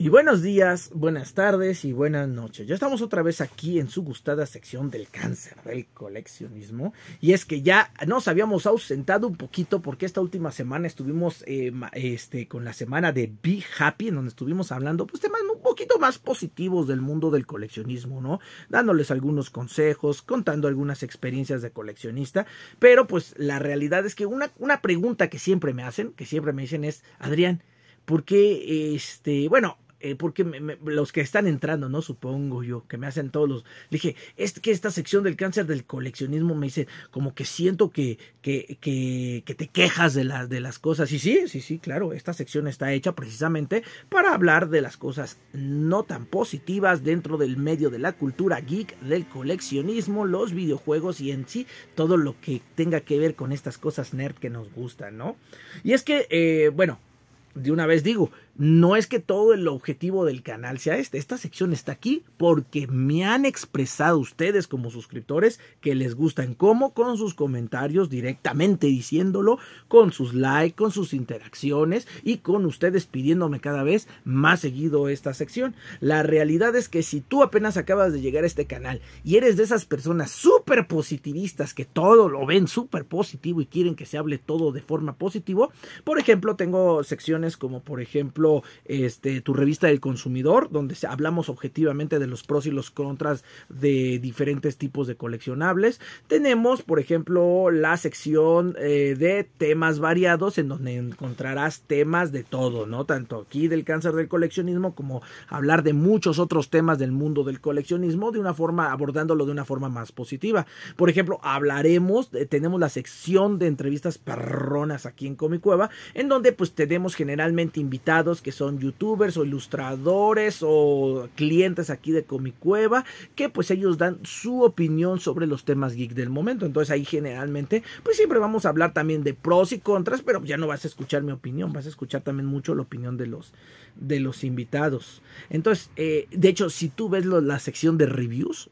Y buenos días, buenas tardes y buenas noches. Ya estamos otra vez aquí en su gustada sección del cáncer, del coleccionismo. Y es que ya nos habíamos ausentado un poquito porque esta última semana estuvimos eh, este, con la semana de Be Happy, en donde estuvimos hablando pues, temas un poquito más positivos del mundo del coleccionismo, ¿no? Dándoles algunos consejos, contando algunas experiencias de coleccionista. Pero pues la realidad es que una, una pregunta que siempre me hacen, que siempre me dicen es, Adrián, ¿por qué este, bueno, eh, porque los que están entrando, ¿no? Supongo yo, que me hacen todos los... dije, es que esta sección del cáncer del coleccionismo me dice, como que siento que, que, que, te quejas de, las de las cosas. Y sí, sí, sí, claro, esta sección está hecha precisamente para hablar de las cosas no tan positivas dentro del medio de la cultura geek, del coleccionismo, los videojuegos y en sí todo lo que tenga que ver con estas cosas nerd que nos gustan, ¿no? Y es que, eh, bueno, de una vez digo, no es que todo el objetivo del canal sea este. Esta sección está aquí porque me han expresado ustedes como suscriptores que les gustan cómo con sus comentarios directamente diciéndolo, con sus likes, con sus interacciones y con ustedes pidiéndome cada vez más seguido esta sección. La realidad es que si tú apenas acabas de llegar a este canal y eres de esas personas súper positivistas que todo lo ven súper positivo y quieren que se hable todo de forma positiva, por ejemplo, tengo secciones como por ejemplo este, tu revista del consumidor, donde hablamos objetivamente de los pros y los contras de diferentes tipos de coleccionables. Tenemos, por ejemplo, la sección eh, de temas variados, en donde encontrarás temas de todo, ¿no? Tanto aquí del cáncer del coleccionismo como hablar de muchos otros temas del mundo del coleccionismo, de una forma, abordándolo de una forma más positiva. Por ejemplo, hablaremos, eh, tenemos la sección de entrevistas parronas aquí en Comicueva, en donde pues tenemos generalmente invitados que son youtubers o ilustradores o clientes aquí de Cueva, que pues ellos dan su opinión sobre los temas geek del momento. Entonces ahí generalmente, pues siempre vamos a hablar también de pros y contras, pero ya no vas a escuchar mi opinión, vas a escuchar también mucho la opinión de los, de los invitados. Entonces, eh, de hecho, si tú ves la sección de reviews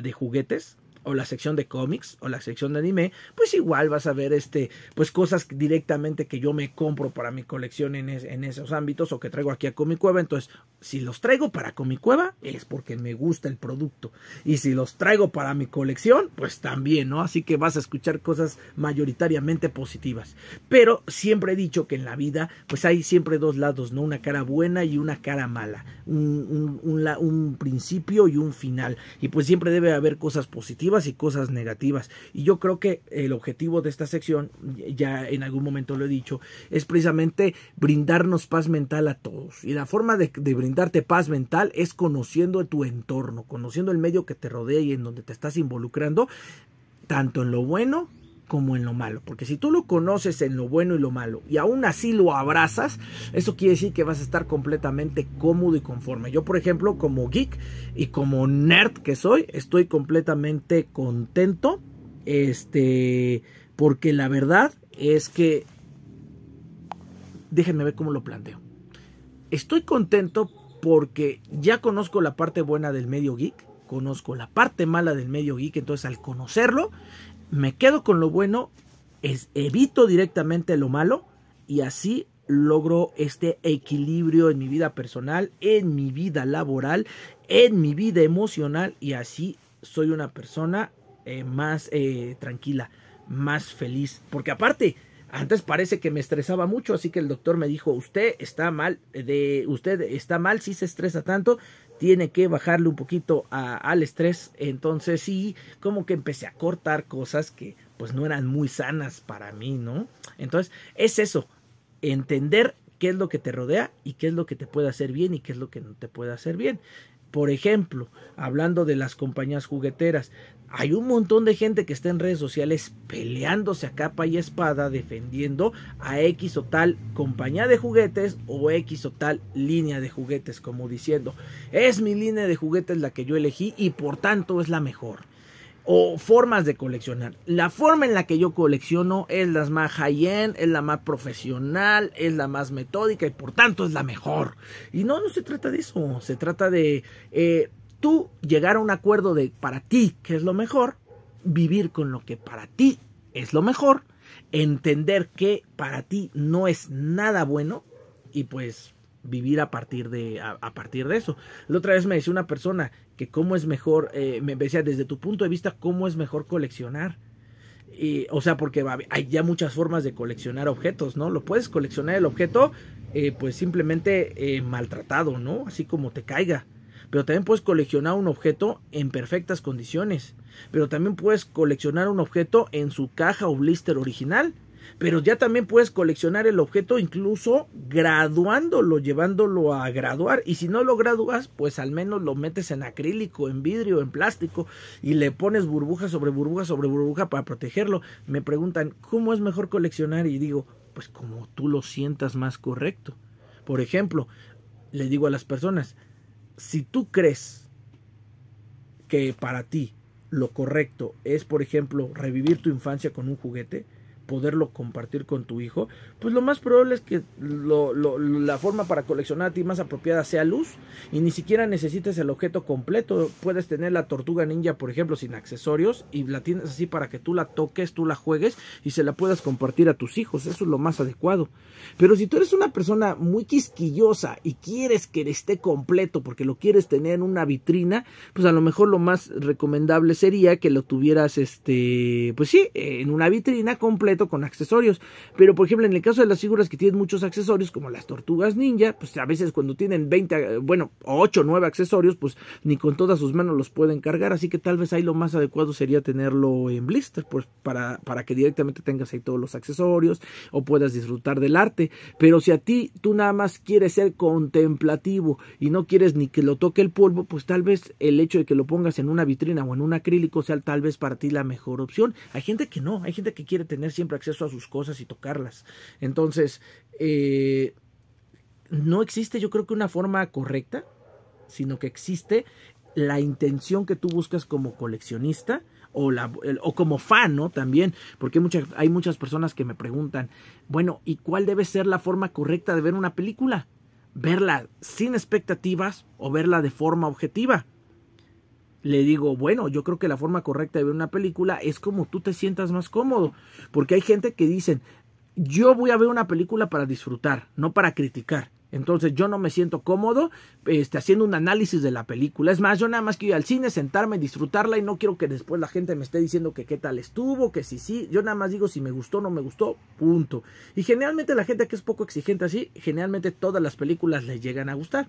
de juguetes, o la sección de cómics o la sección de anime, pues igual vas a ver este, pues cosas directamente que yo me compro para mi colección en, esos ámbitos o que traigo aquí a Comic Cueva. Entonces, si los traigo para Comic Cueva es porque me gusta el producto y si los traigo para mi colección, pues también, ¿no? Así que vas a escuchar cosas mayoritariamente positivas. Pero siempre he dicho que en la vida, pues hay siempre dos lados, ¿no? Una cara buena y una cara mala, un principio y un final. Y pues siempre debe haber cosas positivas y cosas negativas. Y yo creo que el objetivo de esta sección, ya en algún momento lo he dicho, es precisamente brindarnos paz mental a todos. Y la forma de, de brindarte paz mental es conociendo tu entorno, conociendo el medio que te rodea y en donde te estás involucrando, tanto en lo bueno como en lo malo. Porque si tú lo conoces en lo bueno y lo malo y aún así lo abrazas, eso quiere decir que vas a estar completamente cómodo y conforme. Yo, por ejemplo, como geek y como nerd que soy, estoy completamente contento. Este, porque la verdad es que, déjenme ver cómo lo planteo. Estoy contento porque ya conozco la parte buena del medio geek, conozco la parte mala del medio geek, entonces al conocerlo me quedo con lo bueno, evito directamente lo malo y así logro este equilibrio en mi vida personal, en mi vida laboral, en mi vida emocional y así soy una persona eh, más eh, tranquila, más feliz. Porque aparte, antes parece que me estresaba mucho, así que el doctor me dijo, usted está mal, eh, de, usted está mal si se estresa tanto, tiene que bajarle un poquito al estrés. Entonces sí, como que empecé a cortar cosas que pues no eran muy sanas para mí, ¿no? Entonces es eso, entender qué es lo que te rodea y qué es lo que te puede hacer bien y qué es lo que no te puede hacer bien. Por ejemplo, hablando de las compañías jugueteras, hay un montón de gente que está en redes sociales peleándose a capa y espada defendiendo a X o tal compañía de juguetes o X o tal línea de juguetes, como diciendo, es mi línea de juguetes la que yo elegí y por tanto es la mejor. O formas de coleccionar. La forma en la que yo colecciono es la más high-end, es la más profesional, es la más metódica y por tanto es la mejor. Y no, no se trata de eso, se trata de... Eh, tú llegar a un acuerdo de para ti qué es lo mejor, vivir con lo que para ti es lo mejor, entender que para ti no es nada bueno y pues vivir a partir de, a, partir de eso. La otra vez me decía una persona que cómo es mejor, eh, me decía desde tu punto de vista, cómo es mejor coleccionar. Y, o sea, porque hay ya muchas formas de coleccionar objetos, ¿no? Lo puedes coleccionar el objeto, eh, pues simplemente eh, maltratado, ¿no? Así como te caiga. Pero también puedes coleccionar un objeto en perfectas condiciones. Pero también puedes coleccionar un objeto en su caja o blister original. Pero ya también puedes coleccionar el objeto incluso graduándolo, llevándolo a graduar. Y si no lo gradúas, pues al menos lo metes en acrílico, en vidrio, en plástico y le pones burbuja sobre burbuja sobre burbuja para protegerlo. Me preguntan, ¿cómo es mejor coleccionar? Y digo, pues como tú lo sientas más correcto. Por ejemplo, le digo a las personas, si tú crees que para ti lo correcto es, por ejemplo, revivir tu infancia con un juguete, poderlo compartir con tu hijo, pues lo más probable es que la forma para coleccionar a ti más apropiada sea luz y ni siquiera necesites el objeto completo. Puedes tener la tortuga ninja, por ejemplo, sin accesorios y la tienes así para que tú la toques, tú la juegues y se la puedas compartir a tus hijos. Eso es lo más adecuado. Pero si tú eres una persona muy quisquillosa y quieres que esté completo porque lo quieres tener en una vitrina, pues a lo mejor lo más recomendable sería que lo tuvieras, este, pues sí, en una vitrina completa con accesorios. Pero por ejemplo, en el caso de las figuras que tienen muchos accesorios, como las tortugas ninja, pues a veces cuando tienen 20, eh, bueno, 8 o 9 accesorios, pues ni con todas sus manos los pueden cargar. Así que tal vez ahí lo más adecuado sería tenerlo en blister, pues para, para que directamente tengas ahí todos los accesorios o puedas disfrutar del arte. Pero si a ti tú nada más quieres ser contemplativo y no quieres ni que lo toque el polvo, pues tal vez el hecho de que lo pongas en una vitrina o en un acrílico sea tal vez para ti la mejor opción. Hay gente que no, hay gente que quiere tener siempre acceso a sus cosas y tocarlas. Entonces, eh, no existe yo creo que una forma correcta, sino que existe la intención que tú buscas como coleccionista o, la, o como fan, ¿no? También, porque muchas, hay muchas personas que me preguntan, bueno, ¿y cuál debe ser la forma correcta de ver una película? ¿Verla sin expectativas o verla de forma objetiva? le digo, bueno, yo creo que la forma correcta de ver una película es como tú te sientas más cómodo, porque hay gente que dicen, yo voy a ver una película para disfrutar, no para criticar. Entonces yo no me siento cómodo este, haciendo un análisis de la película. Es más, yo nada más quiero ir al cine, sentarme, disfrutarla y no quiero que después la gente me esté diciendo que qué tal estuvo, que si sí, sí. Yo nada más digo si me gustó o no me gustó, punto. Y generalmente la gente que es poco exigente así, generalmente todas las películas les llegan a gustar.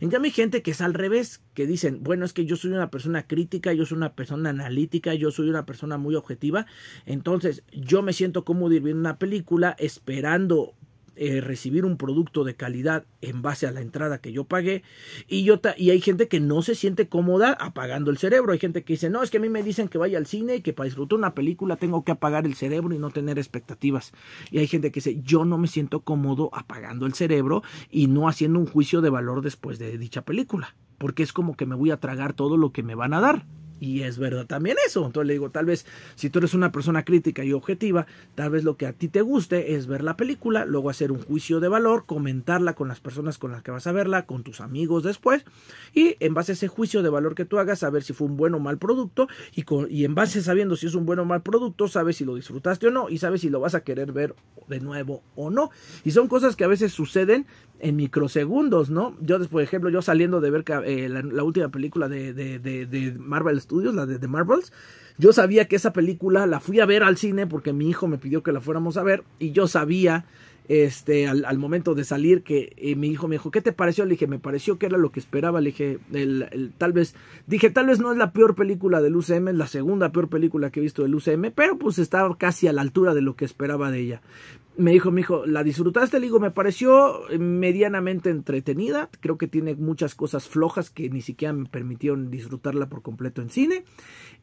En cambio hay gente que es al revés, que dicen, bueno, es que yo soy una persona crítica, yo soy una persona analítica, yo soy una persona muy objetiva, entonces yo me siento cómodo ir viendo una película esperando eh, recibir un producto de calidad en base a la entrada que yo pagué. Y, yo y hay gente que no se siente cómoda apagando el cerebro. Hay gente que dice, no, es que a mí me dicen que vaya al cine y que para disfrutar una película tengo que apagar el cerebro y no tener expectativas. Y hay gente que dice, yo no me siento cómodo apagando el cerebro y no haciendo un juicio de valor después de dicha película. Porque es como que me voy a tragar todo lo que me van a dar. Y es verdad también eso. Entonces le digo, tal vez si tú eres una persona crítica y objetiva, tal vez lo que a ti te guste es ver la película, luego hacer un juicio de valor, comentarla con las personas con las que vas a verla, con tus amigos después, y en base a ese juicio de valor que tú hagas, saber si fue un buen o mal producto, y, en base sabiendo si es un buen o mal producto, sabes si lo disfrutaste o no, y sabes si lo vas a querer ver de nuevo o no. Y son cosas que a veces suceden en microsegundos, ¿no? Yo, por ejemplo, yo saliendo de ver eh, la, última película de, de, Marvel Studios, la de The Marvels, yo sabía que esa película la fui a ver al cine porque mi hijo me pidió que la fuéramos a ver y yo sabía este, al, momento de salir, que eh, mi hijo me dijo, ¿qué te pareció? Le dije, me pareció que era lo que esperaba, le dije, el, tal vez, dije, tal vez no es la peor película del UCM, es la segunda peor película que he visto del UCM, pero pues estaba casi a la altura de lo que esperaba de ella me dijo, mi hijo, ¿la disfrutaste? Le digo, me pareció eh, medianamente entretenida. Creo que tiene muchas cosas flojas que ni siquiera me permitieron disfrutarla por completo en cine.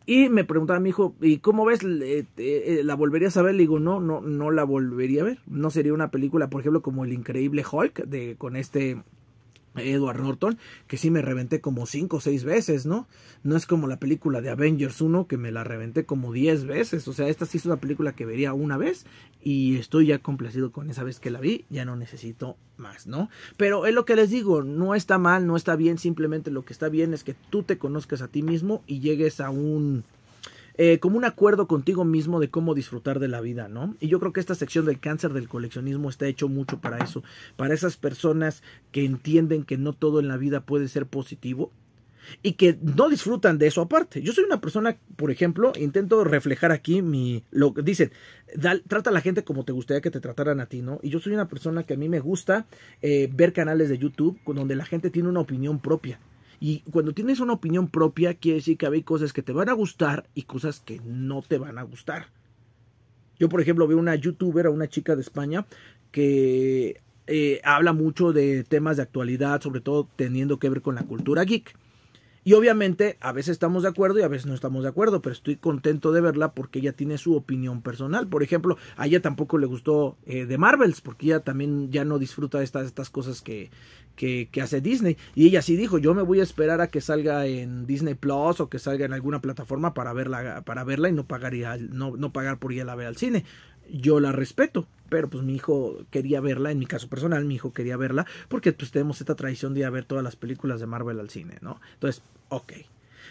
Y me preguntaba mi hijo, ¿y cómo ves? Eh, eh, ¿La volverías a ver? Le digo, no, no, no la volvería a ver. No sería una película, por ejemplo, como El Increíble Hulk, de, con este Edward Norton, que sí me reventé como 5 o 6 veces, ¿no? No es como la película de Avengers 1 que me la reventé como 10 veces, o sea, esta sí es una película que vería una vez y estoy ya complacido con esa vez que la vi, ya no necesito más, ¿no? Pero es lo que les digo, no está mal, no está bien, simplemente lo que está bien es que tú te conozcas a ti mismo y llegues a un eh, como un acuerdo contigo mismo de cómo disfrutar de la vida, ¿no? Y yo creo que esta sección del cáncer del coleccionismo está hecho mucho para eso, para esas personas que entienden que no todo en la vida puede ser positivo y que no disfrutan de eso aparte. Yo soy una persona, por ejemplo, intento reflejar aquí mi lo que dicen, trata a la gente como te gustaría que te trataran a ti, ¿no? Y yo soy una persona que a mí me gusta eh, ver canales de YouTube donde la gente tiene una opinión propia y cuando tienes una opinión propia, quiere decir que hay cosas que te van a gustar y cosas que no te van a gustar. Yo, por ejemplo, veo una youtuber, una chica de España, que eh, habla mucho de temas de actualidad, sobre todo teniendo que ver con la cultura geek. Y obviamente a veces estamos de acuerdo y a veces no estamos de acuerdo, pero estoy contento de verla porque ella tiene su opinión personal. Por ejemplo, a ella tampoco le gustó de eh, Marvels porque ella también ya no disfruta de estas, estas cosas que, que, hace Disney. Y ella sí dijo, yo me voy a esperar a que salga en Disney Plus o que salga en alguna plataforma para verla, para verla y no pagar, no, pagar por ir a la ver al cine. Yo la respeto, pero pues mi hijo quería verla, en mi caso personal, mi hijo quería verla, porque pues tenemos esta tradición de ir a ver todas las películas de Marvel al cine, ¿no? Entonces, ok.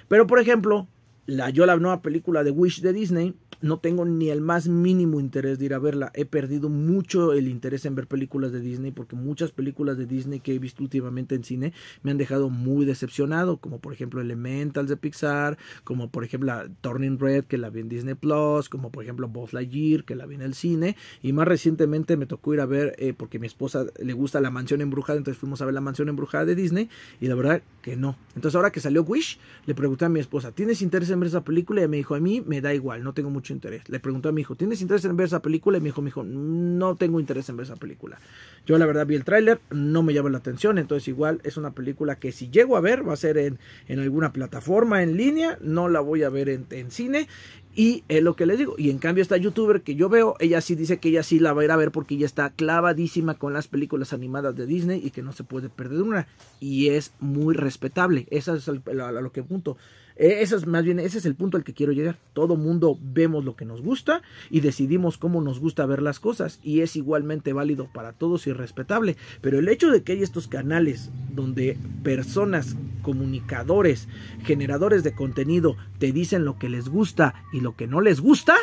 Pero por ejemplo, la, yo la nueva película de Wish de Disney, no tengo ni el más mínimo interés de ir a verla. He perdido mucho el interés en ver películas de Disney porque muchas películas de Disney que he visto últimamente en cine me han dejado muy decepcionado, como por ejemplo Elementals de Pixar, como por ejemplo Turning Red que la vi en Disney Plus, como por ejemplo Buzz Year que la vi en el cine y más recientemente me tocó ir a ver eh, porque mi esposa le gusta La Mansión Embrujada, entonces fuimos a ver La Mansión Embrujada de Disney y la verdad que no. Entonces ahora que salió Wish, le pregunté a mi esposa, ¿tienes interés en ver esa película? Y me dijo, a mí me da igual, no tengo mucho interés. Le preguntó a mi hijo, ¿tienes interés en ver esa película? Y mi hijo me dijo, no tengo interés en ver esa película. Yo la verdad vi el tráiler, no me llama la atención, entonces igual es una película que si llego a ver va a ser en, en alguna plataforma en línea, no la voy a ver en, cine. Y es lo que les digo. Y en cambio, esta youtuber que yo veo, ella sí dice que ella sí la va a ir a ver porque ella está clavadísima con las películas animadas de Disney y que no se puede perder una. Y es muy respetable. Esa es a lo que apunto e, es más bien, ese es el punto al que quiero llegar. Todo mundo vemos lo que nos gusta y decidimos cómo nos gusta ver las cosas y es igualmente válido para todos y respetable. Pero el hecho de que hay estos canales donde personas, comunicadores, generadores de contenido te dicen lo que les gusta y lo que no les gusta,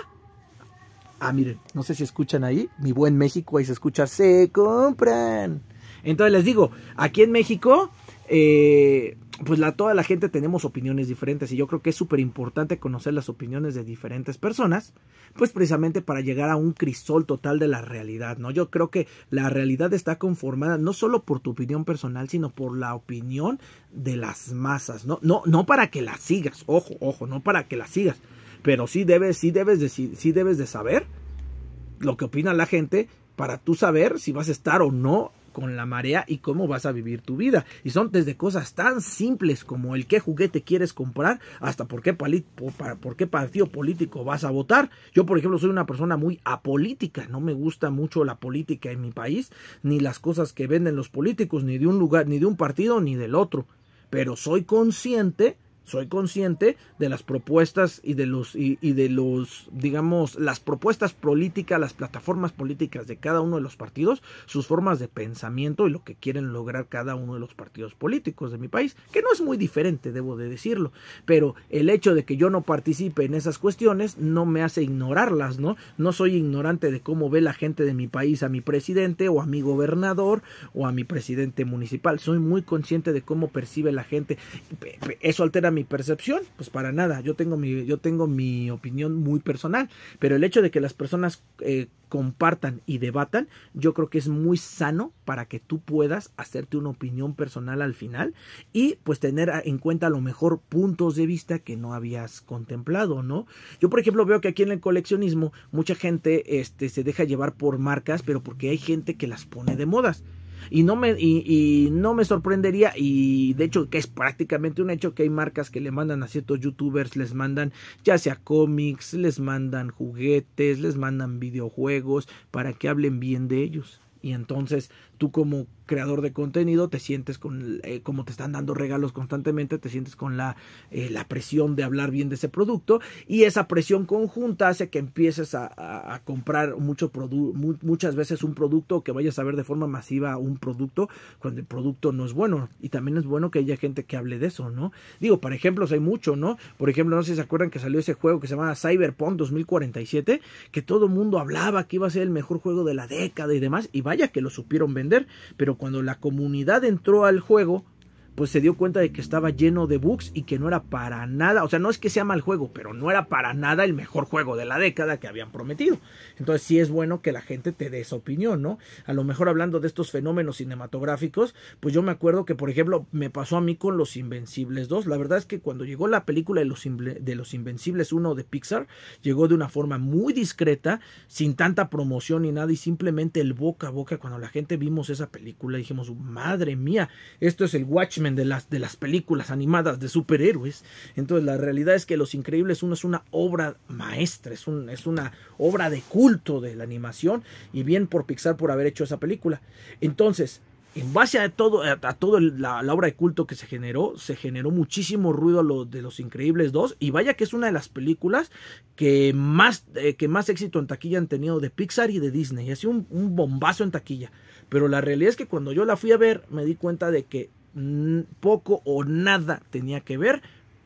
Ah, miren, no sé si escuchan ahí, mi buen México, ahí se escucha, se compran. Entonces les digo, aquí en México, eh, pues la, toda la gente tenemos opiniones diferentes y yo creo que es súper importante conocer las opiniones de diferentes personas, pues precisamente para llegar a un crisol total de la realidad, ¿no? Yo creo que la realidad está conformada no solo por tu opinión personal, sino por la opinión de las masas, ¿no? No, no para que las sigas, ojo, ojo, no para que las sigas, pero sí debes, sí debes de, sí debes de saber lo que opina la gente para tú saber si vas a estar o no con la marea y cómo vas a vivir tu vida. Y son desde cosas tan simples como el qué juguete quieres comprar hasta por qué, por qué partido político vas a votar. Yo, por ejemplo, soy una persona muy apolítica. No me gusta mucho la política en mi país, ni las cosas que venden los políticos, ni de un lugar, ni de un partido, ni del otro. Pero soy consciente soy consciente de las propuestas y de los y, de los digamos las propuestas políticas las plataformas políticas de cada uno de los partidos sus formas de pensamiento y lo que quieren lograr cada uno de los partidos políticos de mi país que no es muy diferente debo de decirlo pero el hecho de que yo no participe en esas cuestiones no me hace ignorarlas no no soy ignorante de cómo ve la gente de mi país a mi presidente o a mi gobernador o a mi presidente municipal soy muy consciente de cómo percibe la gente eso altera mi percepción, pues para nada, yo tengo mi, yo tengo mi opinión muy personal, pero el hecho de que las personas eh, compartan y debatan, yo creo que es muy sano para que tú puedas hacerte una opinión personal al final y pues tener en cuenta a lo mejor puntos de vista que no habías contemplado, ¿no? Yo por ejemplo veo que aquí en el coleccionismo mucha gente este, se deja llevar por marcas, pero porque hay gente que las pone de modas. Y no me, y, no me sorprendería, y de hecho que es prácticamente un hecho que hay marcas que le mandan a ciertos youtubers, les mandan ya sea cómics, les mandan juguetes, les mandan videojuegos para que hablen bien de ellos y entonces tú como creador de contenido te sientes con, eh, como te están dando regalos constantemente, te sientes con la, eh, la, presión de hablar bien de ese producto y esa presión conjunta hace que empieces a, comprar mucho muchas veces un producto o que vayas a ver de forma masiva un producto cuando el producto no es bueno y también es bueno que haya gente que hable de eso, ¿no? Digo, para ejemplos hay mucho, ¿no? Por ejemplo, no sé si se acuerdan que salió ese juego que se llama Cyberpunk 2047 que todo el mundo hablaba que iba a ser el mejor juego de la década y demás y que lo supieron vender, pero cuando la comunidad entró al juego, pues se dio cuenta de que estaba lleno de bugs y que no era para nada, o sea, no es que sea mal juego, pero no era para nada el mejor juego de la década que habían prometido. Entonces sí es bueno que la gente te dé esa opinión, ¿no? A lo mejor hablando de estos fenómenos cinematográficos, pues yo me acuerdo que, por ejemplo, me pasó a mí con Los Invencibles 2. La verdad es que cuando llegó la película de Los, de los Invencibles 1 de Pixar, llegó de una forma muy discreta, sin tanta promoción ni nada, y simplemente el boca a boca, cuando la gente vimos esa película, dijimos, madre mía, esto es el Watchmen de las, de las películas animadas de superhéroes. Entonces la realidad es que Los Increíbles 1 es una obra maestra, es, es una obra de culto de la animación y bien por Pixar por haber hecho esa película. Entonces, en base a todo, a, toda la, obra de culto que se generó, se generó muchísimo ruido de Los Increíbles 2 y vaya que es una de las películas que más, eh, que más éxito en taquilla han tenido de Pixar y de Disney. Ha sido un bombazo en taquilla. Pero la realidad es que cuando yo la fui a ver me di cuenta de que poco o nada tenía que ver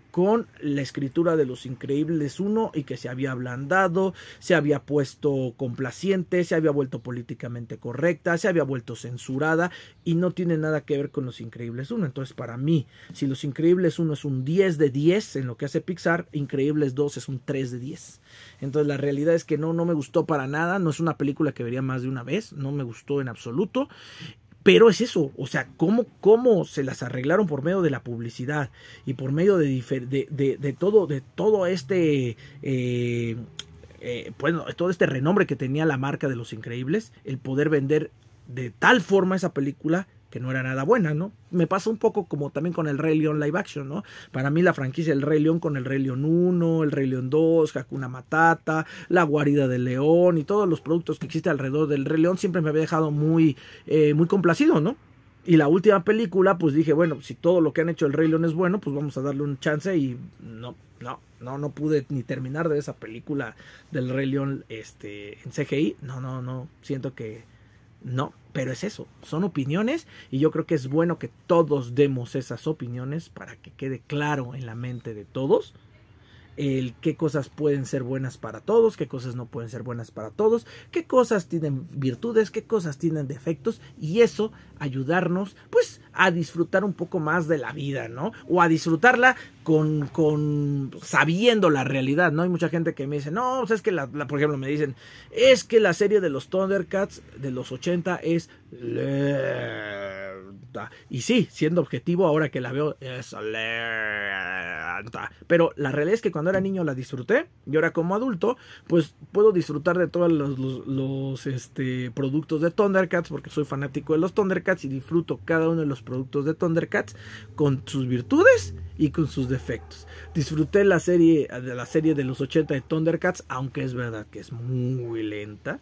con la escritura de Los Increíbles 1 y que se había ablandado, se había puesto complaciente, se había vuelto políticamente correcta, se había vuelto censurada y no tiene nada que ver con Los Increíbles 1. Entonces, para mí, si Los Increíbles 1 es un 10 de 10 en lo que hace Pixar, Increíbles 2 es un 3 de 10. Entonces, la realidad es que no, no me gustó para nada, no es una película que vería más de una vez, no me gustó en absoluto pero es eso, o sea, ¿cómo, cómo se las arreglaron por medio de la publicidad y por medio de, de, todo, de todo este... Eh, eh, bueno, todo este renombre que tenía la marca de los increíbles, el poder vender de tal forma esa película que no era nada buena, ¿no? Me pasa un poco como también con el Rey León live action, ¿no? Para mí la franquicia del Rey León con el Rey León 1, el Rey León 2, Hakuna Matata, La Guarida del León y todos los productos que existen alrededor del Rey León siempre me había dejado muy, eh, muy complacido, ¿no? Y la última película, pues dije, bueno, si todo lo que han hecho el Rey León es bueno, pues vamos a darle un chance y no, no, no, no pude ni terminar de esa película del Rey León este, en CGI. No, no, no, siento que no, pero es eso, son opiniones y yo creo que es bueno que todos demos esas opiniones para que quede claro en la mente de todos el qué cosas pueden ser buenas para todos, qué cosas no pueden ser buenas para todos, qué cosas tienen virtudes, qué cosas tienen defectos y eso ayudarnos pues a disfrutar un poco más de la vida, ¿no? O a disfrutarla con, con sabiendo la realidad, ¿no? Hay mucha gente que me dice, no, o pues sea, es que, la, por ejemplo, me dicen, es que la serie de los Thundercats de los 80 es Y sí, siendo objetivo, ahora que la veo, es Pero la realidad es que cuando era niño la disfruté y ahora como adulto, pues puedo disfrutar de todos los, este, productos de Thundercats porque soy fanático de los Thundercats y disfruto cada uno de los productos de Thundercats con sus virtudes y con sus defectos. Disfruté la serie de la serie de los 80 de Thundercats, aunque es verdad que es muy lenta.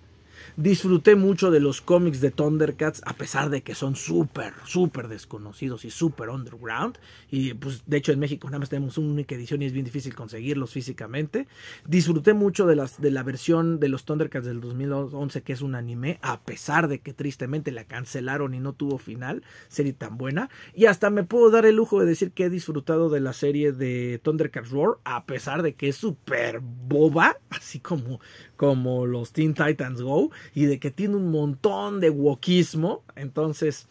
Disfruté mucho de los cómics de Thundercats, a pesar de que son súper, súper desconocidos y súper underground. Y pues de hecho en México nada más tenemos una única edición y es bien difícil conseguirlos físicamente. Disfruté mucho de, las, de la versión de los Thundercats del 2011, que es un anime, a pesar de que tristemente la cancelaron y no tuvo final, serie tan buena. Y hasta me puedo dar el lujo de decir que he disfrutado de la serie de Thundercats Roar, a pesar de que es súper boba, así como como los Teen Titans Go y de que tiene un montón de wokismo. Entonces,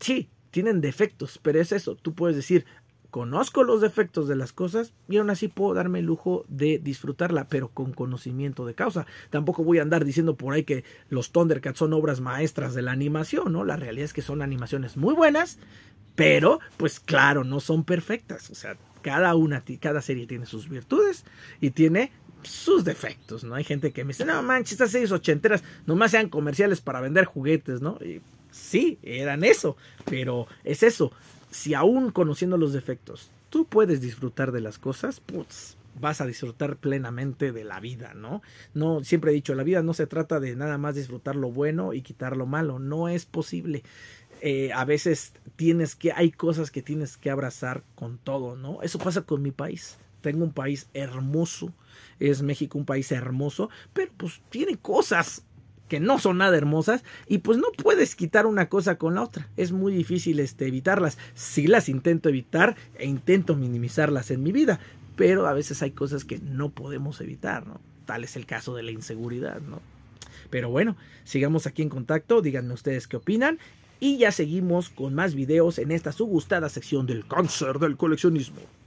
sí, tienen defectos, pero es eso. Tú puedes decir, conozco los defectos de las cosas y aún así puedo darme el lujo de disfrutarla, pero con conocimiento de causa. Tampoco voy a andar diciendo por ahí que los Thundercats son obras maestras de la animación, ¿no? La realidad es que son animaciones muy buenas, pero pues claro, no son perfectas. O sea, cada una, cada serie tiene sus virtudes y tiene sus defectos, ¿no? Hay gente que me dice, no manches, estas series ochenteras nomás sean comerciales para vender juguetes, ¿no? Y, sí, eran eso, pero es eso. Si aún conociendo los defectos, tú puedes disfrutar de las cosas, pues vas a disfrutar plenamente de la vida, ¿no? No, siempre he dicho, la vida no se trata de nada más disfrutar lo bueno y quitar lo malo, no es posible. Eh, a veces tienes que, hay cosas que tienes que abrazar con todo, ¿no? Eso pasa con mi país tengo un país hermoso, es México un país hermoso, pero pues tiene cosas que no son nada hermosas y pues no puedes quitar una cosa con la otra. Es muy difícil este, evitarlas. Si las intento evitar e intento minimizarlas en mi vida, pero a veces hay cosas que no podemos evitar, ¿no? Tal es el caso de la inseguridad, ¿no? Pero bueno, sigamos aquí en contacto, díganme ustedes qué opinan y ya seguimos con más videos en esta su gustada sección del cáncer del coleccionismo.